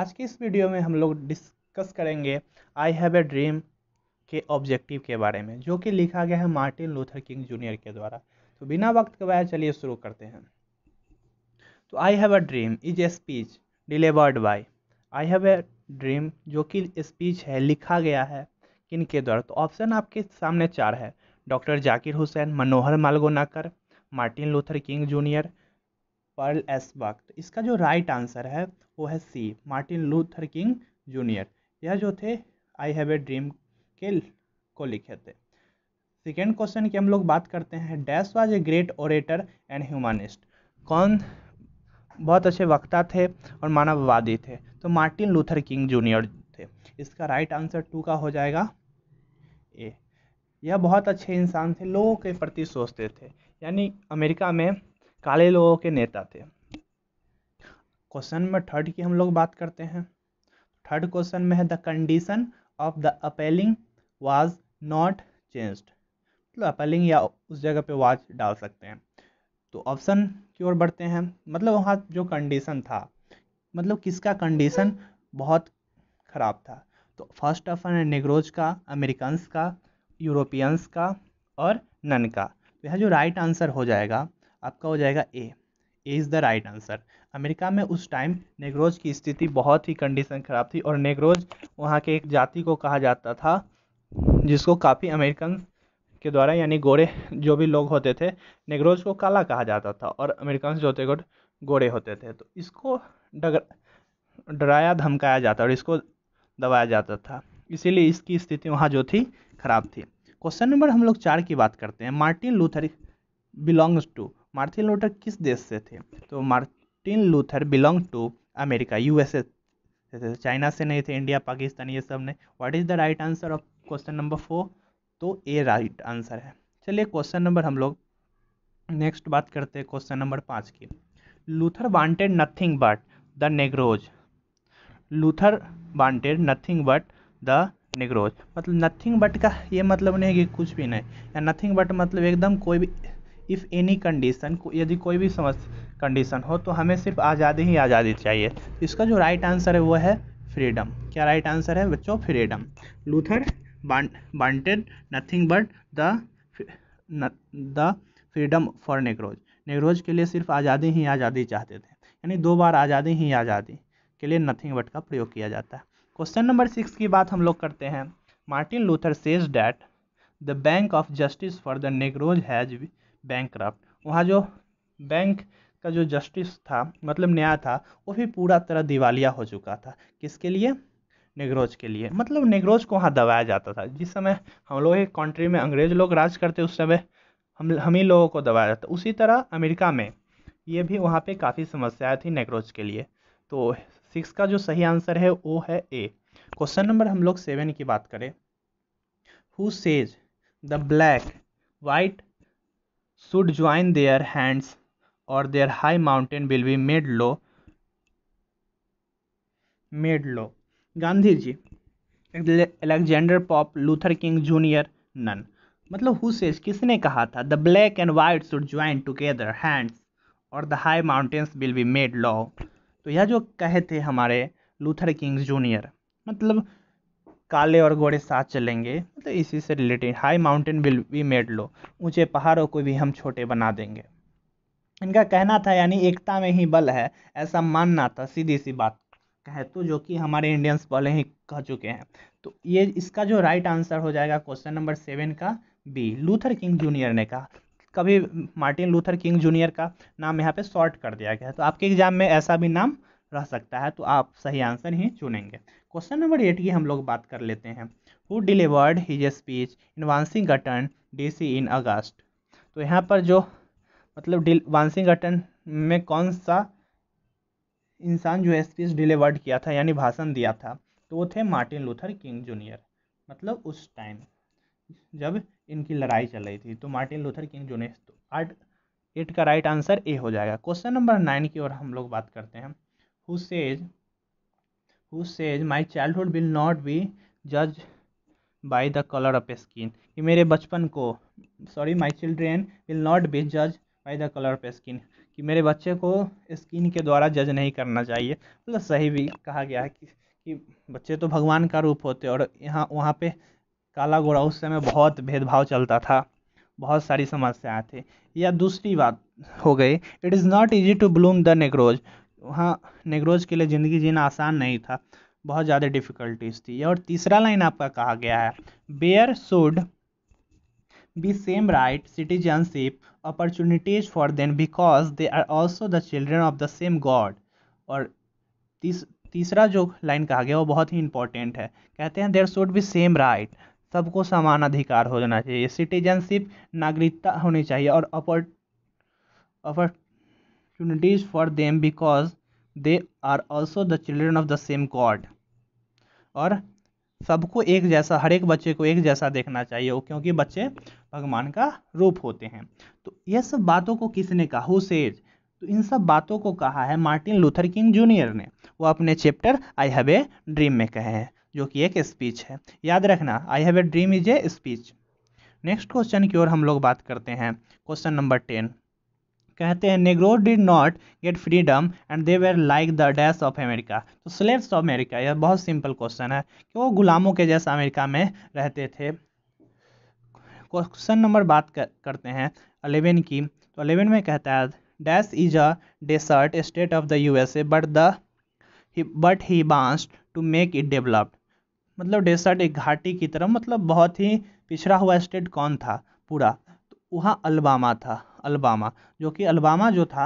आज की इस वीडियो में हम लोग डिस्कस करेंगे आई हैव ए ड्रीम के ऑब्जेक्टिव के बारे में जो कि लिखा गया है मार्टिन लूथर किंग जूनियर के द्वारा तो बिना वक्त गवाए चलिए शुरू करते हैं तो I have a dream is a speech delivered by I have a dream जो कि स्पीच है लिखा गया है किन के द्वारा तो ऑप्शन आपके सामने चार है doctor Zakir Hussain Manohar Malgonkar Martin Luther King junior Pearl S वक्त इसका जो राइट आंसर है वो है C Martin Luther King junior यह जो थे आई हैव ए ड्रीम के को लिखे थे सेकेंड क्वेश्चन की हम लोग बात करते हैं dash was a great orator and humanist कौन बहुत अच्छे वक्ता थे और मानववादी थे तो मार्टिन लूथर किंग जूनियर थे इसका राइट आंसर टू का हो जाएगा ए यह बहुत अच्छे इंसान थे लोगों के प्रति सोचते थे यानी अमेरिका में काले लोगों के नेता थे क्वेश्चन नंबर थर्ड की हम लोग बात करते हैं थर्ड क्वेश्चन में है the condition of the appealing was not changed मतलब अपेलिंग या उस जगह पे वाज डाल सकते हैं तो ऑप्शन की ओर बढ़ते हैं मतलब वहाँ जो कंडीशन था मतलब किसका कंडीशन बहुत ख़राब था तो फर्स्ट ऑप्शन है नेग्रोज का अमेरिकन्स का यूरोपियंस का और नन का तो यह जो राइट आंसर हो जाएगा आपका हो जाएगा A A is the right answer America में उस टाइम नेग्रोज की स्थिति बहुत ही कंडीशन ख़राब थी और नेग्रोज वहाँ के एक जाति को कहा जाता था जिसको काफ़ी अमेरिकन के द्वारा यानी गोरे जो भी लोग होते थे नेग्रोज को काला कहा जाता था और अमेरिकन जो होते गोरे होते थे तो इसको डराया धमकाया जाता और इसको दबाया जाता था इसीलिए इसकी स्थिति वहाँ जो थी ख़राब थी क्वेश्चन नंबर हम लोग चार की बात करते हैं Martin Luther belongs to Martin Luther किस देश से थे तो Martin Luther belong to America USA से चाइना से नहीं थे इंडिया पाकिस्तान ये सब ने what is the right answer of question number four तो ए राइट आंसर है चलिए क्वेश्चन नंबर हम लोग नेक्स्ट बात करते हैं क्वेश्चन नंबर पाँच की Luther wanted nothing but the Negroes Luther wanted nothing but the Negroes मतलब नथिंग बट का ये मतलब नहीं है कि कुछ भी नहीं या नथिंग बट मतलब एकदम कोई भी इफ़ एनी कंडीशन यदि कोई भी समस्या कंडीशन हो तो हमें सिर्फ आज़ादी ही आज़ादी चाहिए तो इसका जो राइट आंसर है वो है फ्रीडम क्या राइट आंसर है बच्चों freedom Luther wanted nothing but the the freedom for Negroes Negroes के लिए सिर्फ आज़ादी ही आज़ादी चाहते थे यानी दो बार आज़ादी ही आज़ादी के लिए नथिंग बट का प्रयोग किया जाता है क्वेश्चन नंबर सिक्स की बात हम लोग करते हैं Martin Luther says that the bank of justice for the Negroes has bank craft वहाँ जो बैंक का जो जस्टिस था मतलब न्याय था वो भी पूरा तरह दिवालिया हो चुका था किसके लिए नेगरोज के लिए मतलब नेगरोज को वहाँ दबाया जाता था जिस समय हम लोग एक कंट्री में अंग्रेज लोग राज करते उस समय हम हम ही लोगों को दबाया जाता उसी तरह अमेरिका में ये भी वहाँ पे काफ़ी समस्याएं थी नेगरोज के लिए तो सिक्स का जो सही आंसर है वो है ए क्वेश्चन नंबर हम लोग सेवन की बात करें who says the black white should join their hands or their high mountain will be made low made low Gandhi ji Alexander Pope Luther King junior none मतलब हु सेज किसने कहा था the black and white should join together hands और the high mountains will be made low तो यह जो कहे थे हमारे लूथर किंग्स जूनियर मतलब काले और घोड़े साथ चलेंगे मतलब इसी से related high mountain will be made low ऊंचे पहाड़ों को भी हम छोटे बना देंगे इनका कहना था यानी एकता में ही बल है ऐसा मानना था सीधी सी बात कहे तो जो कि हमारे इंडियंस पहले ही कह चुके हैं तो ये इसका जो राइट आंसर हो जाएगा क्वेश्चन नंबर सेवन का बी लूथर किंग जूनियर ने कहा कभी मार्टिन लूथर किंग जूनियर का नाम यहाँ पे शॉर्ट कर दिया गया है तो आपके एग्जाम में ऐसा भी नाम रह सकता है तो आप सही आंसर ही चुनेंगे क्वेश्चन नंबर एट की हम लोग बात कर लेते हैं who delivered his speech in D C in August तो यहाँ पर जो मतलब वांसिंगटन में कौन सा इंसान जो है स्पीच डिलीवर्ड किया था यानी भाषण दिया था तो वो थे मार्टिन लूथर किंग जूनियर मतलब उस टाइम जब इनकी लड़ाई चल रही थी तो मार्टिन लूथर किंग जूनियर तो आठ एट का राइट आंसर ए हो जाएगा क्वेश्चन नंबर नाइन की ओर हम लोग बात करते हैं who says who says my childhood will not be judged by the color of a skin कि मेरे बचपन को sorry my children will not be जज by the colour of skin कि मेरे बच्चे को स्किन के द्वारा जज नहीं करना चाहिए मतलब सही भी कहा गया है कि, कि बच्चे तो भगवान का रूप होते और यहाँ वहाँ पे काला गोरा उस समय बहुत भेदभाव चलता था बहुत सारी समस्याएं थी या दूसरी बात हो गई it is not easy to bloom the Negroes वहाँ नेगरोज के लिए ज़िंदगी जीना आसान नहीं था बहुत ज़्यादा डिफ़िकल्टीज थी और तीसरा लाइन आपका कहा गया है there should be same right citizenship opportunities for them because they are also the children of the same God और तीस तीसरा जो लाइन कहा गया वो बहुत ही इंपॉर्टेंट है कहते हैं there should be same right सबको समान अधिकार हो जाना चाहिए सिटीजनशिप नागरिकता होनी चाहिए और अपॉर्ट opportunities for them because they are also the children of the same God और सबको एक जैसा हर एक बच्चे को एक जैसा देखना चाहिए क्योंकि बच्चे भगवान का रूप होते हैं तो यह सब बातों को किसने कहा हु सेज तो इन सब बातों को कहा है मार्टिन लूथर किंग जूनियर ने वो अपने chapter I have a dream में कहे हैं जो कि एक स्पीच है याद रखना I have a dream is a speech next question की ओर हम लोग बात करते हैं क्वेश्चन नंबर टेन कहते हैं Negro did not get freedom and they were like the dash of America तो स्लेब्स ऑफ अमेरिका यह बहुत सिंपल क्वेश्चन है कि वो गुलामों के जैसा अमेरिका में रहते थे क्वेश्चन नंबर बात कर, करते हैं अलेवन की तो अलेवन में कहता है dash is a desert state of the U S A but the but he बांस टू मेक इट डेवलप्ड मतलब डेसर्ट एक घाटी की तरह मतलब बहुत ही पिछड़ा हुआ स्टेट कौन था पूरा तो वहाँ अलबामा था अलबामा जो कि अलबामा जो था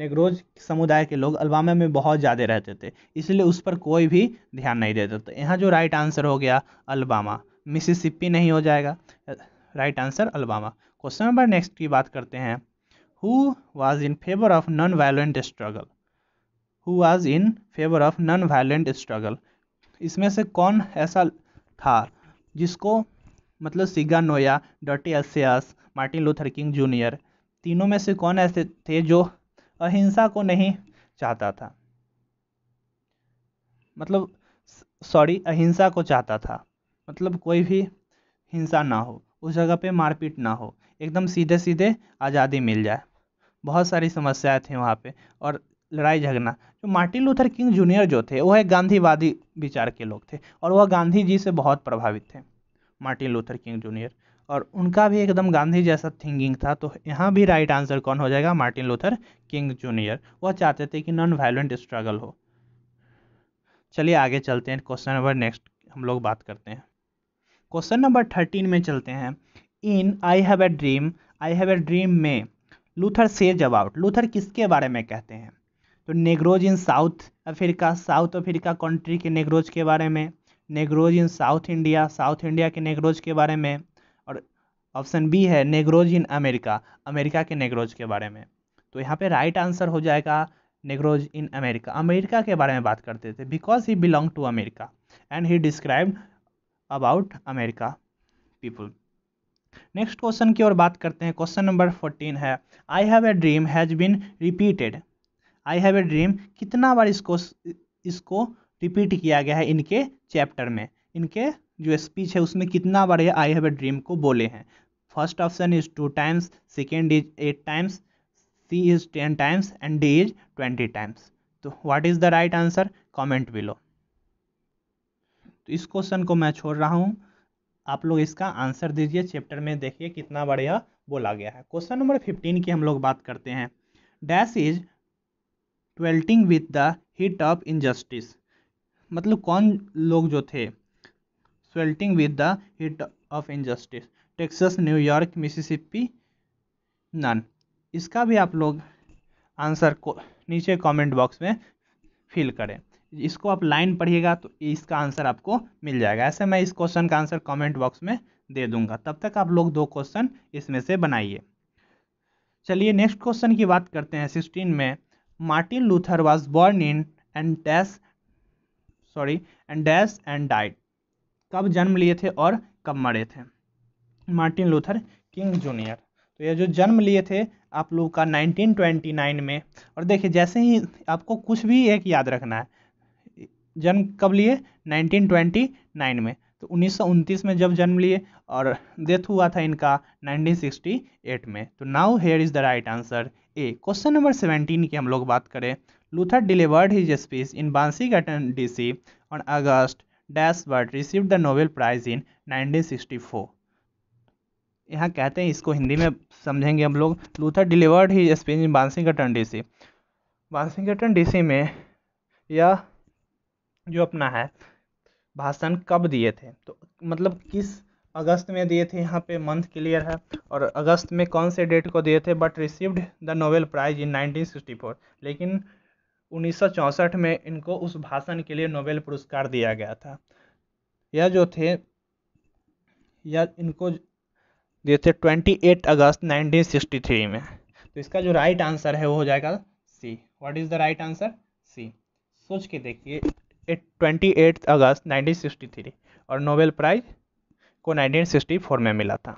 नेग्रोज समुदाय के लोग अलबामा में बहुत ज़्यादा रहते थे इसलिए उस पर कोई भी ध्यान नहीं देते थे तो यहाँ जो राइट आंसर हो गया अलबामा मिसिसिपी नहीं हो जाएगा right answer Alabama question number next की बात करते हैं who was in favour of non violent struggle who was in favour of non violent struggle इसमें से कौन ऐसा था जिसको मतलब सिगा नोया डॉटी एस मार्टिन लूथर किंग जूनियर तीनों में से कौन ऐसे थे जो अहिंसा को नहीं चाहता था मतलब सॉरी अहिंसा को चाहता था मतलब कोई भी हिंसा ना हो उस जगह पे मारपीट ना हो एकदम सीधे सीधे आज़ादी मिल जाए बहुत सारी समस्याएं थी वहाँ पे और लड़ाई झगड़ा जो मार्टिन लूथर किंग जूनियर जो थे वह गांधीवादी विचार के लोग थे और वह गांधी जी से बहुत प्रभावित थे मार्टिन लूथर किंग जूनियर और उनका भी एकदम गांधी जैसा थिंकिंग था तो यहाँ भी राइट आंसर कौन हो जाएगा मार्टिन लूथर किंग जूनियर वह चाहते थे कि नॉन वायलेंट स्ट्रगल हो चलिए आगे चलते हैं क्वेश्चन नंबर नेक्स्ट हम लोग बात करते हैं क्वेश्चन नंबर थर्टीन में चलते हैं in I have a dream I have a dream में लूथर सेज अबाउट लूथर किसके बारे में कहते हैं तो Negroes in South Africa South Africa country के नेग्रोज के बारे में Negroes in South India South India के नेग्रोज के बारे में ऑप्शन बी है नेग्रोज इन अमेरिका अमेरिका के नेग्रोज के बारे में तो यहाँ पे राइट आंसर हो जाएगा नेग्रोज इन अमेरिका अमेरिका के बारे में बात करते थे because he belong to America and he describe about America people next question की ओर बात करते हैं क्वेश्चन नंबर फोर्टीन है I have a dream has been repeated I have a dream कितना बार इसको इसको रिपीट किया गया है इनके चैप्टर में इनके जो स्पीच है उसमें कितना बार ये आई हैव ए ड्रीम को बोले हैं first option is two times second is eight times C is ten times and D is twenty times तो what is the right answer comment below तो इस क्वेश्चन को मैं छोड़ रहा हूँ आप लोग इसका आंसर दीजिए चैप्टर में देखिए कितना बढ़िया बोला गया है क्वेश्चन नंबर फिफ्टीन की हम लोग बात करते हैं dash is sweltering with the heat of injustice मतलब कौन लोग जो थे sweltering with the heat of injustice Texas New York Mississippi none इसका भी आप लोग आंसर को नीचे कमेंट बॉक्स में फिल करें इसको आप लाइन पढ़िएगा तो इसका आंसर आपको मिल जाएगा ऐसे मैं इस क्वेश्चन का आंसर कमेंट बॉक्स में दे दूंगा तब तक आप लोग दो क्वेश्चन इसमें से बनाइए चलिए नेक्स्ट क्वेश्चन की बात करते हैं सिक्सटीन में Martin Luther was born in and dash sorry and dash and died कब जन्म लिए थे और कब मरे थे मार्टिन लूथर किंग जूनियर तो ये जो जन्म लिए थे आप लोग का 1929 में और देखिए जैसे ही आपको कुछ भी एक याद रखना है जन्म कब लिए 1929 में तो उन्नीस में जब जन्म लिए और डेथ हुआ था इनका 1968 में तो now here is the right answer A question number 17 की हम लोग बात करें Luther delivered his speech in Washington D C on August dash ward received the Nobel Prize in 1964 यहाँ कहते हैं इसको हिंदी में समझेंगे हम लोग Luther delivered he speech in Washington DC Washington DC में यह जो अपना है भाषण कब दिए थे तो मतलब किस अगस्त में दिए थे यहाँ पे मंथ क्लियर है और अगस्त में कौन से डेट को दिए थे but received the Nobel Prize in 1964 लेकिन उन्नीस में इनको उस भाषण के लिए नोबेल पुरस्कार दिया गया था यह जो थे यह इनको दिए थे ट्वेंटी एट अगस्त 1963 में तो इसका जो राइट आंसर है वो हो जाएगा C what is the right answer C सोच के देखिए ट्वेंटी एट अगस्त 1963 और नोबेल प्राइज को 1964 में मिला था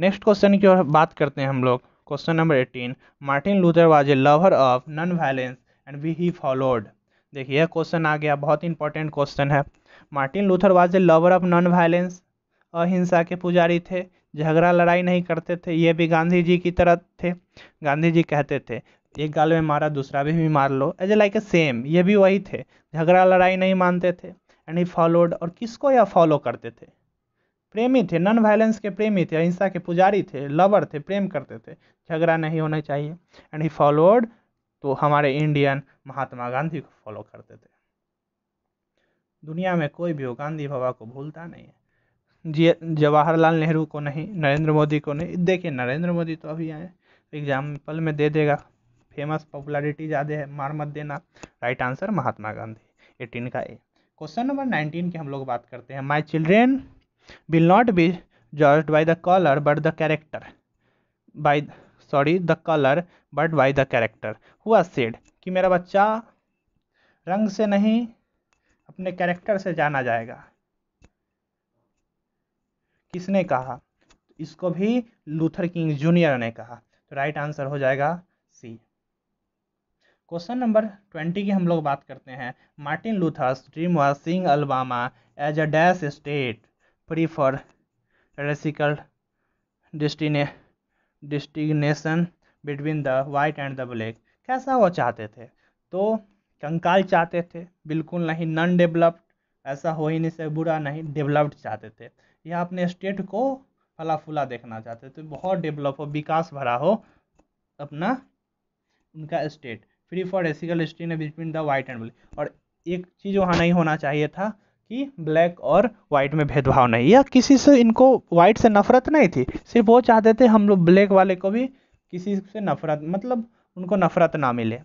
नेक्स्ट क्वेश्चन की ओर बात करते हैं हम लोग question number eighteen Martin Luther was a lover of non violence and we he followed देखिए यह क्वेश्चन आ गया बहुत इंपॉर्टेंट क्वेश्चन है Martin Luther was a lover of non violence अहिंसा के पुजारी थे झगड़ा लड़ाई नहीं करते थे ये भी गांधी जी की तरह थे गांधी जी कहते थे एक गाल में मारा दूसरा भी, भी मार लो as a like a same ये भी वही थे झगड़ा लड़ाई नहीं मानते थे एंड ही फॉलोड और किसको यह फॉलो करते थे प्रेमी थे नॉन वायलेंस के प्रेमी थे अहिंसा के पुजारी थे लवर थे प्रेम करते थे झगड़ा नहीं होना चाहिए एंड ही फॉलोड तो हमारे इंडियन महात्मा गांधी को फॉलो करते थे दुनिया में कोई भी हो गांधी बाबा को भूलता नहीं है जी जवाहरलाल नेहरू को नहीं नरेंद्र मोदी को नहीं देखिए नरेंद्र मोदी तो अभी आए एग्जाम्पल में दे देगा फेमस पॉपुलैरिटी ज़्यादा है मार मत देना right answer Mahatma Gandhi eighteen का ए क्वेश्चन नंबर नाइनटीन की हम लोग बात करते हैं my children will not be judged by the collar but the character by sorry the colour but by the character हुआ सेड कि मेरा बच्चा रंग से नहीं अपने कैरेक्टर से जाना जाएगा किसने कहा इसको भी लूथर किंग जूनियर ने कहा तो राइट आंसर हो जाएगा सी क्वेश्चन नंबर ट्वेंटी की हम लोग बात करते हैं Martin Luther's dream was sing Alabama as a dash state free for racial destine distinction between the white and the black कैसा वो चाहते थे तो कंकाल चाहते थे बिल्कुल नहीं नॉन डेवलप्ड ऐसा हो ही नहीं से बुरा नहीं डेवलप्ड चाहते थे यह अपने स्टेट को फला फुला देखना चाहते थे बहुत डेवलप हो विकास भरा हो अपना उनका स्टेट फ्री फॉर एसिकल state between the white and black और एक चीज़ वहाँ नहीं होना चाहिए था कि ब्लैक और वाइट में भेदभाव नहीं या किसी से इनको वाइट से नफरत नहीं थी सिर्फ वो चाहते थे हम लोग ब्लैक वाले को भी किसी से नफरत मतलब उनको नफरत ना मिले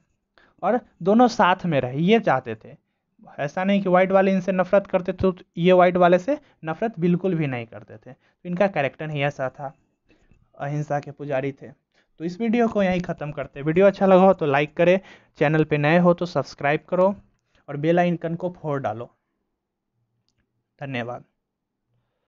और दोनों साथ में रहे ये चाहते थे ऐसा नहीं कि वाइट वाले इनसे नफरत करते तो ये वाइट वाले से नफरत बिल्कुल भी नहीं करते थे तो इनका कैरेक्टर ही ऐसा था अहिंसा के पुजारी थे तो इस वीडियो को यहीं ख़त्म करते वीडियो अच्छा लगा हो तो लाइक करें चैनल पे नए हो तो सब्सक्राइब करो और बेल आइकन को फोड़ डालो धन्यवाद